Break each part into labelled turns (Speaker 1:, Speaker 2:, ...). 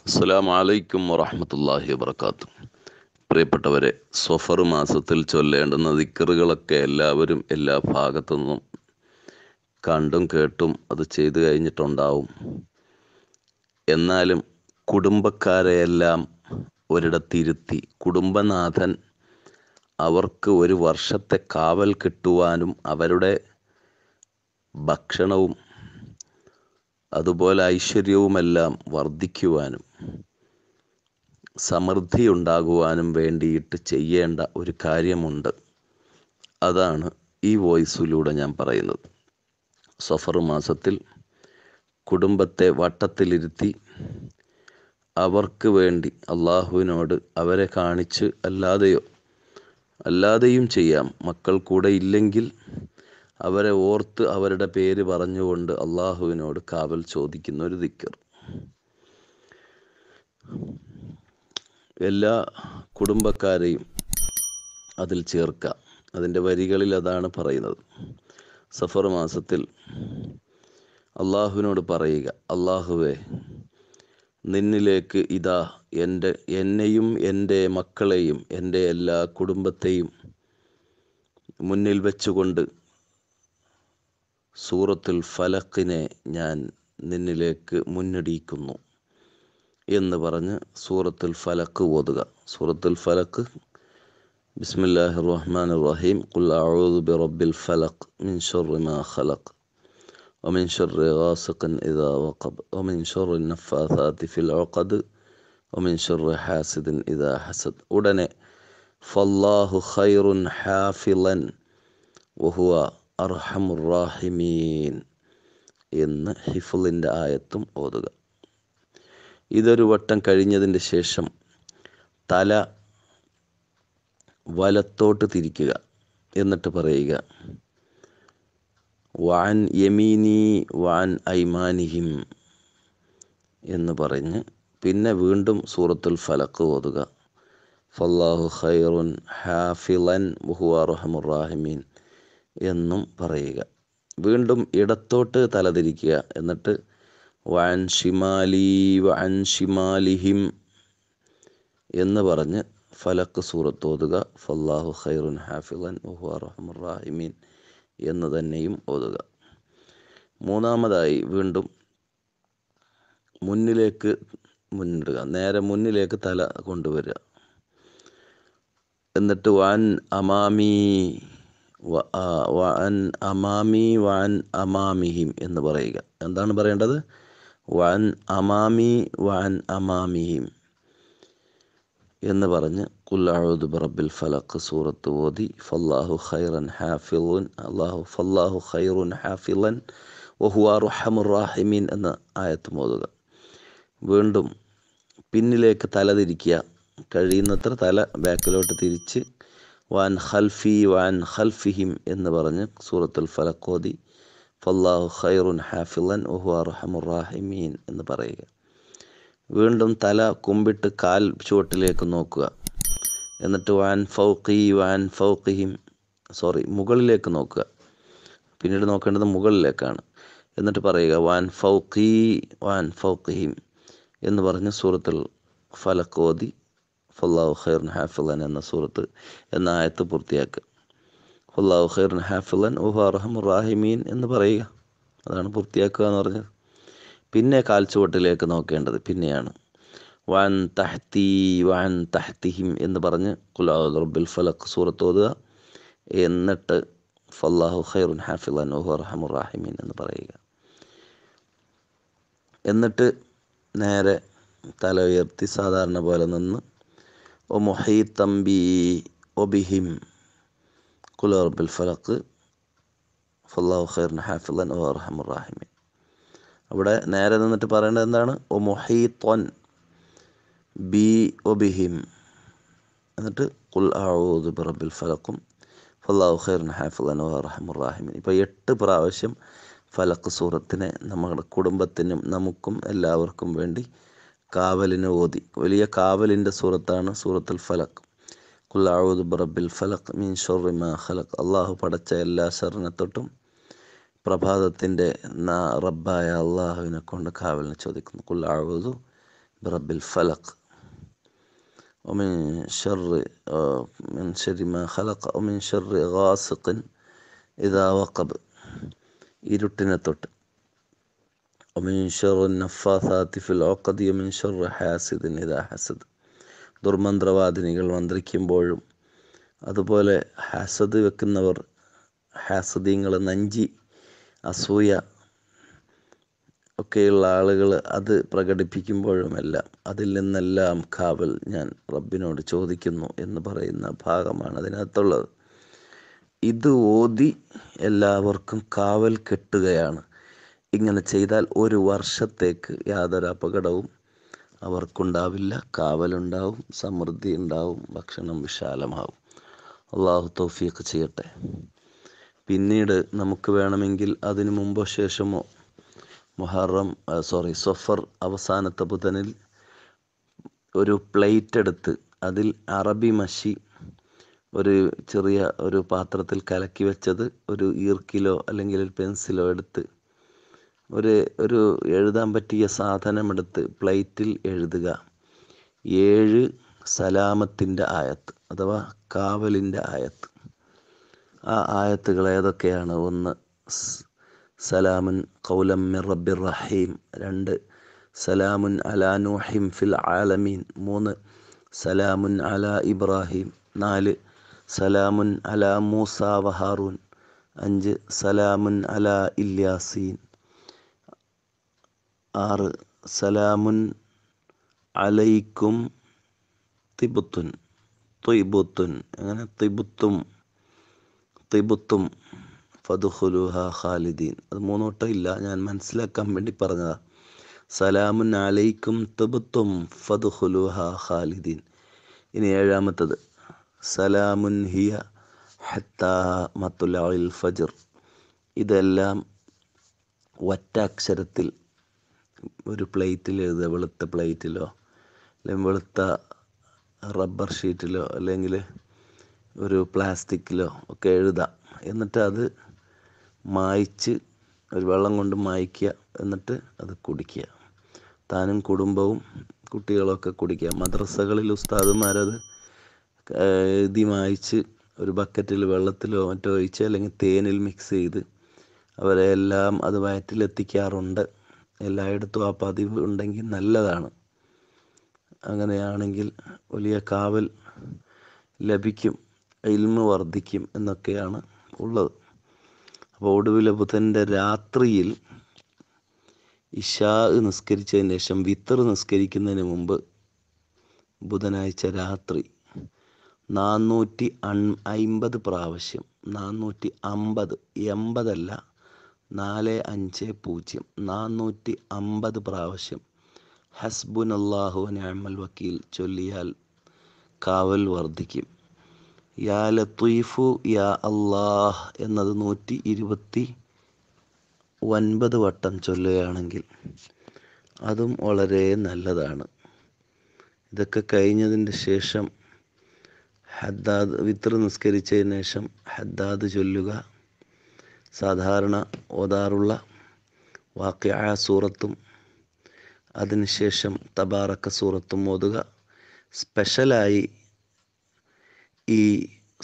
Speaker 1: അസ്സാം വലൈക്കും വറഹമത്തല്ലാഹി വബർക്കാത്തു പ്രിയപ്പെട്ടവരെ സൊഫർ മാസത്തിൽ ചൊല്ലേണ്ടുന്ന ദിക്കറുകളൊക്കെ എല്ലാവരും എല്ലാ ഭാഗത്തു നിന്നും കണ്ടും കേട്ടും അത് ചെയ്തു കഴിഞ്ഞിട്ടുണ്ടാവും എന്നാലും കുടുംബക്കാരെയെല്ലാം ഒരിടത്തിരുത്തി കുടുംബനാഥൻ അവർക്ക് ഒരു വർഷത്തെ കാവൽ കിട്ടുവാനും അവരുടെ ഭക്ഷണവും അതുപോലെ ഐശ്വര്യവുമെല്ലാം വർദ്ധിക്കുവാനും സമൃദ്ധി ഉണ്ടാകുവാനും വേണ്ടിയിട്ട് ചെയ്യേണ്ട ഒരു കാര്യമുണ്ട് അതാണ് ഈ വോയിസിലൂടെ ഞാൻ പറയുന്നത് സഫർ മാസത്തിൽ കുടുംബത്തെ വട്ടത്തിലിരുത്തി അവർക്ക് വേണ്ടി അള്ളാഹുവിനോട് അവരെ കാണിച്ച് അല്ലാതെയോ അല്ലാതെയും ചെയ്യാം മക്കൾ കൂടെ ഇല്ലെങ്കിൽ അവരെ ഓർത്ത് അവരുടെ പേര് പറഞ്ഞുകൊണ്ട് അള്ളാഹുവിനോട് കാവൽ ചോദിക്കുന്ന ഒരു ദിക്കർ എല്ലാ കുടുംബക്കാരെയും അതിൽ ചേർക്കാം അതിൻ്റെ വരികളിൽ അതാണ് പറയുന്നത് സഫർ മാസത്തിൽ അള്ളാഹുവിനോട് പറയുക അള്ളാഹുവെ നിന്നിലേക്ക് ഇതാ എൻ്റെ എന്നെയും എൻ്റെ മക്കളെയും എൻ്റെ എല്ലാ കുടുംബത്തെയും മുന്നിൽ വെച്ചുകൊണ്ട് സൂറത്തുൽ ഫലക്കിനെ ഞാൻ നിന്നിലേക്ക് മുന്നടിയിക്കുന്നു എന്ന് പറഞ്ഞ് സൂറത്തുൽ ഫലക്ക് ഓതുക സൂറത്തുൽ ഫലക്ക് ബിസ്മില്ലാഹി റഹ്മാൻ റഹീം ഖുൽ അഊദു ബി റബ്ബിൽ ഫലഖ് മിൻ ശർരി മാ ഖലഖ് ومن شر غاسق إذا وقب ومن شر النفاثات في العقد ومن شر حاسد إذا حسد ഉടനെ ഫല്ലാഹു ഖൈറുൻ ഹാഫിളൻ വഹുവ അർഹമുറാഹിമീൻ എന്ന് ഹിഫുലിൻ്റെ ആയത്തും ഓതുക ഇതൊരു വട്ടം കഴിഞ്ഞതിൻ്റെ ശേഷം തല വലത്തോട്ട് തിരിക്കുക എന്നിട്ട് പറയുക വാൻ യമീനി വാൻ ഐമാനിഹിം എന്ന് പറഞ്ഞ് പിന്നെ വീണ്ടും സൂറത്തുൽ ഫലക്ക് ഓതുക ഫല്ലാഹു ഖൈറുൻ ഹാഫിലൻ ബഹുവാ റഹമുറാഹിമീൻ എന്നും പറയുക വീണ്ടും ഇടത്തോട്ട് തലതിരിക്കുക എന്നിട്ട് വാൻഷിമാലി വാൻഷിമാലിഹിം എന്ന് പറഞ്ഞ് ഫലക്ക് സൂറത്ത് ഓതുക ഫല്ലാഹു ഖൈറുൻ ഹാഫിഖൻ റഹ്മുറാഹിമീൻ എന്ന് തന്നെയും ഓതുക മൂന്നാമതായി വീണ്ടും മുന്നിലേക്ക് മുന്നിടുക നേരെ മുന്നിലേക്ക് തല കൊണ്ടുവരിക എന്നിട്ട് വാൻ അമാമീ വൻ അമാമി വൻ അമാമിഹിം എന്ന് പറയുക എന്താണ് പറയേണ്ടത് വൻ അമാമി വൻ അമാമിഹിം എന്ന് പറഞ്ഞ് കുല്ലാഴുദ് ബറബിൽ ഫലക്ക് സൂറത്ത് ഓതി ഫല്ലാഹു ഖൈറൻ ഹാഫിൻ അള്ളാഹു ഫല്ലാഹു ഖൈറുൻ ഹാഫിലൻ വഹുവാ റുഹമുർ റാഹിമീൻ എന്ന ആയത്ത് മോതുക വീണ്ടും പിന്നിലേക്ക് തല തിരിക്കുക കഴിയുന്നത്ര തല ബാക്കിലോട്ട് തിരിച്ച് വൻ ഖൽഫി വൻ ഖൽഫിഹിം എന്ന് പറഞ്ഞ് സൂറത്തുൽ ഫലക്കോതി ഫല്ലാഹു ഖൈറുൻ ഹാഫിലൻ ഒഹു അർഹമുർ എന്ന് പറയുക വീണ്ടും തല കുമ്പിട്ട് കാൽ ചുവട്ടിലേക്ക് നോക്കുക എന്നിട്ട് വാൻ ഫൗഖി വാൻ ഫൗഖിഹിം സോറി മുകളിലേക്ക് നോക്കുക പിന്നീട് നോക്കേണ്ടത് മുകളിലേക്കാണ് എന്നിട്ട് പറയുക വാൻ ഫൗഖി വാൻ ഫൗഖിഹിം എന്ന് പറഞ്ഞ് സൂറത്തുൽ ഫലക്കോതി ഫുല്ലാഹു ഖൈർ ഹാഫിലൻ എന്ന സൂറത്ത് എന്ന ആയത്ത് പൂർത്തിയാക്കുക ഫുല്ലാഹു ഖൈർ ഹാഫിലൻ ഉഹാർഹം റാഹിമീൻ എന്ന് പറയുക അതാണ് പൂർത്തിയാക്കുക എന്ന് പറഞ്ഞത് പിന്നെ കാൽച്ചുവട്ടിലേക്ക് നോക്കേണ്ടത് പിന്നെയാണ് വൻ തഹ്തി വൻ തഹ്തിഹിം എന്ന് പറഞ്ഞ് കുലാഹു റബ്ബിൽ ഫലഖ് സൂറത്ത് ഓതുക എന്നിട്ട് ഫല്ലാഹു ഖൈറുൻ ഹാഫിലൻ ഉഹർഹമുർ റാഹിമീൻ എന്ന് പറയുക എന്നിട്ട് നേരെ തല ഉയർത്തി സാധാരണ പോലെ നിന്ന് ومحيطا بي وبهم قل رب الفلق ഫല്ലാഹു ഖൈറിൻ ഹാഫിളൻ ഓ അർഹമുർ റാഹിമിൻ അവിടെ നേരെ നിന്നിട്ട് പറയേണ്ടത് എന്താണ് ഒ മൊഹീത്വൻ ബി ഒബിഹിം എന്നിട്ട് കുൽ ആഊദ് ബിറബിൽ ഫലക്കും ഫല്ലാഹു ഖൈറിൻ ഹാഫിളൻ ഓ അർഹമുർ റാഹിമിൻ ഇപ്പോൾ എട്ട് പ്രാവശ്യം ഫലക്ക് സൂറത്തിനെ നമ്മുടെ കുടുംബത്തിനും നമുക്കും എല്ലാവർക്കും വേണ്ടി കാവലിന് ഓതി വലിയ കാവലിൻ്റെ സൂറത്താണ് സൂറത്തുൽ ഫലക് കുല്ലാവൂദ് ബറബിൽ ഫലക് മീൻ ഷൊറിമ ഖലക് അള്ളാഹു പടച്ച എല്ലാ ഷറിനെ തൊട്ടും പ്രഭാതത്തിൻ്റെ നാ റബ്ബായ അള്ളാഹുവിനെ കൊണ്ട് കാവലിന് ചോദിക്കുന്നു കുല്ലാവൂദു ബറബിൽ ഫലക് വഖബ് ഇരുട്ടിനെ തൊട്ട് ومن شر النفاثات في العقد ومن شر حاسد إذا حسد ദുർമന്ത്രവാദിനികൾ മന്ത്രിക്കുമ്പോഴും അതുപോലെ ഹാസദ് വെക്കുന്നവർ ഹാസദീങ്ങൾ നഞ്ചി അസൂയ ഒക്കെയുള്ള ആളുകൾ അത് പ്രകടിപ്പിക്കുമ്പോഴുമെല്ലാം അതിൽ നിന്നെല്ലാം കാവൽ ഞാൻ റബ്ബിനോട് ചോദിക്കുന്നു എന്ന് പറയുന്ന ഭാഗമാണ് അതിനകത്തുള്ളത് ഇത് ഓതി എല്ലാവർക്കും കാവൽ കെട്ടുകയാണ് ഇങ്ങനെ ചെയ്താൽ ഒരു വർഷത്തേക്ക് യാതൊരു അപകടവും അവർക്കുണ്ടാവില്ല കാവലുണ്ടാവും സമൃദ്ധി ഉണ്ടാവും ഭക്ഷണം വിശാലമാവും അള്ളാഹു തൗഫീഖ് ചെയ്യട്ടെ പിന്നീട് നമുക്ക് വേണമെങ്കിൽ അതിനു മുമ്പോ ശേഷമോ മുഹറം സോറി സൊഫർ അവസാനത്തെ ബുധനിൽ ഒരു പ്ലേറ്റ് എടുത്ത് അതിൽ അറബി മഷി ഒരു ചെറിയ ഒരു പാത്രത്തിൽ കലക്കി വെച്ചത് ഒരു ഈർക്കിലോ അല്ലെങ്കിൽ ഒരു പെൻസിലോ എടുത്ത് ഒരു ഒരു എഴുതാൻ പറ്റിയ സാധനമെടുത്ത് പ്ലേറ്റിൽ എഴുതുക ഏഴ് സലാമത്തിൻ്റെ ആയത്ത് അഥവാ കാവലിൻ്റെ ആയത്ത് ആ ആയത്തുകൾ ഏതൊക്കെയാണ് ഒന്ന് സലാമുൻ കൗലം മിർ റബ്ബിർ റഹീം രണ്ട് സലാമുൻ അലാ ഫിൽ ആലമീൻ മൂന്ന് സലാമുൻ അലാ ഇബ്രാഹിം നാല് സലാമുൻ അലാ മൂസ വഹാറൂൻ അഞ്ച് സലാമുൻ അലാ ഇല്യാസീൻ ആറ് സലാമുൻ അലൈക്കും തിബുത്തുൻ ത്വയ്ബുത്തുൻ അങ്ങനെ തിബുത്തും തിബുത്തും ഫതുഹുലുഹ ഖാലിദീൻ അത് മൂന്നോട്ടം ഇല്ല ഞാൻ മനസ്സിലാക്കാൻ വേണ്ടി പറഞ്ഞതാ സലാമുൻ അലൈക്കും തിബുത്തും ഫതുഹുലുഹ ഖാലിദീൻ ഇനി ഏഴാമത്തത് സലാമുൻ ഹിയ ഹത്താ മത്തുൽ ഫജർ ഇതെല്ലാം ഒറ്റ അക്ഷരത്തിൽ ഒരു പ്ലേറ്റിൽ എഴുതുക വെളുത്ത പ്ലേറ്റിലോ അല്ലെങ്കിൽ വെളുത്ത റബ്ബർ ഷീറ്റിലോ അല്ലെങ്കിൽ ഒരു പ്ലാസ്റ്റിക്കിലോ ഒക്കെ എഴുതാം എന്നിട്ട് അത് മായ്ച്ച് ഒരു വെള്ളം കൊണ്ട് മായ്ക്കുക എന്നിട്ട് അത് കുടിക്കുക താനും കുടുംബവും കുട്ടികളൊക്കെ കുടിക്കുക മദ്രസകളിൽ ഉസ്താദുമാരത് എഴുതി മായ്ച്ച് ഒരു ബക്കറ്റിൽ വെള്ളത്തിലോ മറ്റോ ഒഴിച്ച് അല്ലെങ്കിൽ തേനിൽ മിക്സ് ചെയ്ത് അവരെ എല്ലാം അത് വയറ്റിലെത്തിക്കാറുണ്ട് എല്ലായിടത്തും ആ പതിവ് ഉണ്ടെങ്കിൽ നല്ലതാണ് അങ്ങനെയാണെങ്കിൽ വലിയ കാവൽ ലഭിക്കും ഇൽമ വർദ്ധിക്കും എന്നൊക്കെയാണ് ഉള്ളത് അപ്പോൾ ഒടുവിലെ ബുധൻ്റെ രാത്രിയിൽ ഇഷാ നിസ്കരിച്ചതിന് ശേഷം വിത്തർ നിസ്കരിക്കുന്നതിന് മുമ്പ് ബുധനാഴ്ച രാത്രി നാനൂറ്റി അൺ അൻപത് പ്രാവശ്യം നാനൂറ്റി അമ്പത് എൺപതല്ല നാല് അഞ്ച് പൂജ്യം നാനൂറ്റി അമ്പത് പ്രാവശ്യം ഹസ്ബുൻ അള്ളാഹു ഞാമൽ വക്കീൽ ചൊല്ലിയാൽ കാവൽ വർദ്ധിക്കും യാ ലത്തീഫു യാ അള്ളാഹ് എന്നത് നൂറ്റി ഇരുപത്തി ഒൻപത് വട്ടം ചൊല്ലുകയാണെങ്കിൽ അതും വളരെ നല്ലതാണ് ഇതൊക്കെ കഴിഞ്ഞതിന് ശേഷം ഹദ്ദാദ് വിത്ര നിസ്കരിച്ചതിന് ശേഷം ഹദ്ദാദ് ചൊല്ലുക സാധാരണ ഓതാറുള്ള വാക്യ സൂറത്തും അതിനുശേഷം തബാറക്ക സൂറത്തും ഓതുക സ്പെഷ്യലായി ഈ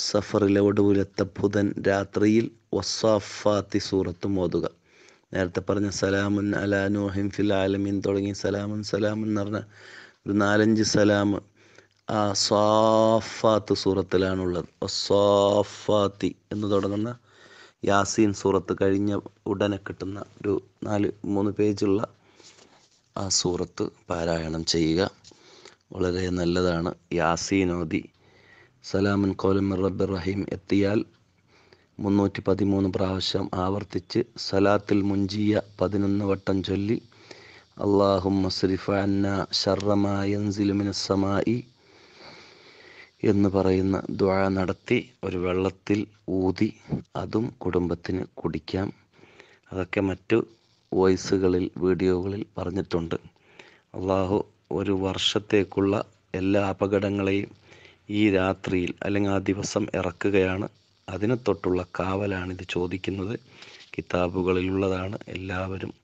Speaker 1: സഫറിലെ ഒടുവിലത്തെ ബുധൻ രാത്രിയിൽ വസ്വാഫാത്തി സൂറത്തും ഓതുക നേരത്തെ പറഞ്ഞ സലാമുൻ അലാ ഫിൽ ആലമീൻ തുടങ്ങി സലാമുൻ സലാമുൻ എന്ന് പറഞ്ഞ ഒരു നാലഞ്ച് സലാം ആ സ്വാഫാത്ത് സൂറത്തിലാണുള്ളത് വസാഫാത്തി എന്ന് തുടങ്ങുന്ന യാസീൻ സൂറത്ത് കഴിഞ്ഞ ഉടനെ കിട്ടുന്ന ഒരു നാല് മൂന്ന് പേജുള്ള ആ സൂറത്ത് പാരായണം ചെയ്യുക വളരെ നല്ലതാണ് യാസീനോദി സലാമൻ കോലമിർ റബ്ബർ റഹീം എത്തിയാൽ മുന്നൂറ്റി പതിമൂന്ന് പ്രാവശ്യം ആവർത്തിച്ച് സലാത്തിൽ മുഞ്ചിയ പതിനൊന്ന് വട്ടം ചൊല്ലി അള്ളാഹും മസ്രിഫ അന്ന ഷർറമായൻ സമായി എന്ന് പറയുന്ന ദുആ നടത്തി ഒരു വെള്ളത്തിൽ ഊതി അതും കുടുംബത്തിന് കുടിക്കാം അതൊക്കെ മറ്റു വോയിസുകളിൽ വീഡിയോകളിൽ പറഞ്ഞിട്ടുണ്ട് അള്ളാഹു ഒരു വർഷത്തേക്കുള്ള എല്ലാ അപകടങ്ങളെയും ഈ രാത്രിയിൽ അല്ലെങ്കിൽ ആ ദിവസം ഇറക്കുകയാണ് അതിനെ തൊട്ടുള്ള കാവലാണ് ഇത് ചോദിക്കുന്നത് കിതാബുകളിലുള്ളതാണ് എല്ലാവരും